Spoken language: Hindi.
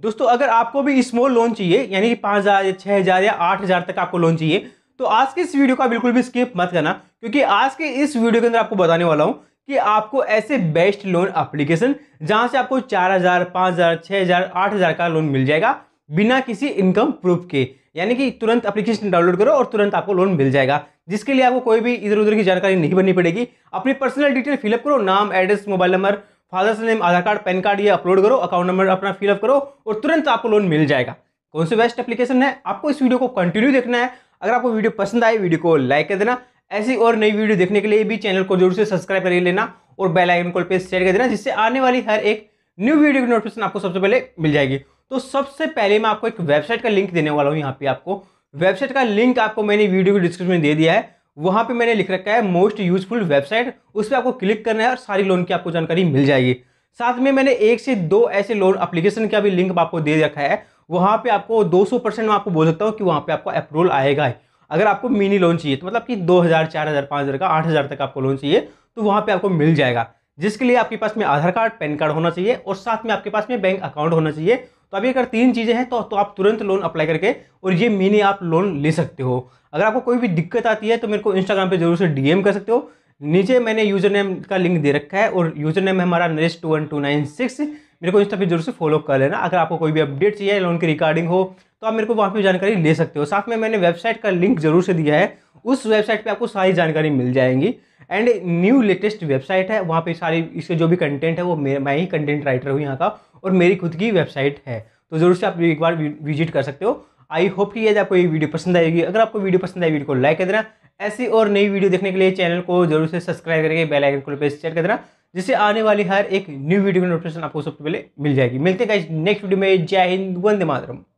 दोस्तों अगर आपको भी स्मॉल लोन चाहिए यानी कि पाँच हज़ार या छः हज़ार या आठ हज़ार तक आपको लोन चाहिए तो आज के इस वीडियो का बिल्कुल भी स्किप मत करना क्योंकि आज के इस वीडियो के अंदर आपको बताने वाला हूँ कि आपको ऐसे बेस्ट लोन अप्लीकेशन जहाँ से आपको चार हज़ार पाँच हज़ार छः हज़ार आठ हज़ार का लोन मिल जाएगा बिना किसी इनकम प्रूफ के यानी कि तुरंत अप्लीकेशन डाउनलोड करो और तुरंत आपको लोन मिल जाएगा जिसके लिए आपको कोई भी इधर उधर की जानकारी नहीं बननी पड़ेगी अपनी पर्सनल डिटेल फिलअप करो नाम address mobile number father's name Aadhaar card PAN card ये अपलोड करो अकाउंट नंबर अपना फिलअप करो और तुरंत आपको लोन मिल जाएगा कौन सी बेस्ट एप्लीकेशन है आपको इस वीडियो को कंटिन्यू देखना है अगर आपको वीडियो पसंद आए वीडियो को लाइक कर देना ऐसी और नई वीडियो देखने के लिए भी चैनल को जरूर से सब्सक्राइब कर लेना और बेल आइकन को पे शेयर कर देना जिससे आने वाली हर एक न्यू वीडियो की नोटिफिकेशन आपको सबसे पहले मिल जाएगी तो सबसे पहले मैं आपको एक वेबसाइट का लिंक देने वाला हूँ यहाँ पे आपको वेबसाइट का लिंक आपको मैंने वीडियो के डिस्क्रिप्शन में दे दिया है वहाँ पे मैंने लिख रखा है मोस्ट यूजफुल वेबसाइट उस पर आपको क्लिक करना है और सारी लोन की आपको जानकारी मिल जाएगी साथ में मैंने एक से दो ऐसे लोन अप्लीकेशन का भी लिंक आपको दे रखा है वहाँ पे आपको 200 परसेंट मैं आपको बोल सकता हूँ कि वहाँ पे आपको अप्रूवल आएगा अगर आपको मिनी लोन चाहिए तो मतलब कि 2000, 4000, 5000 का 8000 तक आपको लोन चाहिए तो वहाँ पे आपको मिल जाएगा जिसके लिए आपके पास में आधार कार्ड पैन कार्ड होना चाहिए और साथ में आपके पास में बैंक अकाउंट होना चाहिए तो अभी अगर तीन चीज़ें हैं तो, तो आप तुरंत लोन अप्लाई करके और ये मिनी आप लोन ले सकते हो अगर आपको कोई भी दिक्कत आती है तो मेरे को इंस्टाग्राम पर जरूर से डी कर सकते हो नीचे मैंने यूज़र नेम का लिंक दे रखा है और यूज़र नेम है हमारा Naresh two one two nine six मेरे को इंस्टा पे जरूर से फॉलो कर लेना अगर आपको कोई भी अपडेट चाहिए लोन की रिकॉर्डिंग हो तो आप मेरे को वहाँ पर जानकारी ले सकते हो साथ में मैंने वेबसाइट का लिंक जरूर से दिया है उस वेबसाइट पर आपको सारी जानकारी मिल जाएंगी एंड न्यू लेटेस्ट वेबसाइट है वहाँ पर सारी इसके जो भी कंटेंट है वो मैं ही कंटेंट राइटर हूँ यहाँ का और मेरी खुद की वेबसाइट है तो ज़रूर से आप एक बार विजिट कर सकते हो आई होप कि यदि आपको ये वीडियो पसंद आएगी अगर आपको वीडियो पसंद आए वीडियो को लाइक कर देना ऐसी और नई वीडियो देखने के लिए चैनल को जरूर से सब्सक्राइब करके बेल आइकन को प्रेस शेयर कर देना जिससे आने वाली हर एक न्यू वीडियो की नोटिफिकेशन आपको सबसे पहले मिल जाएगी मिलते हैं नेक्स्ट वीडियो में जय हिंद वंदे मातरम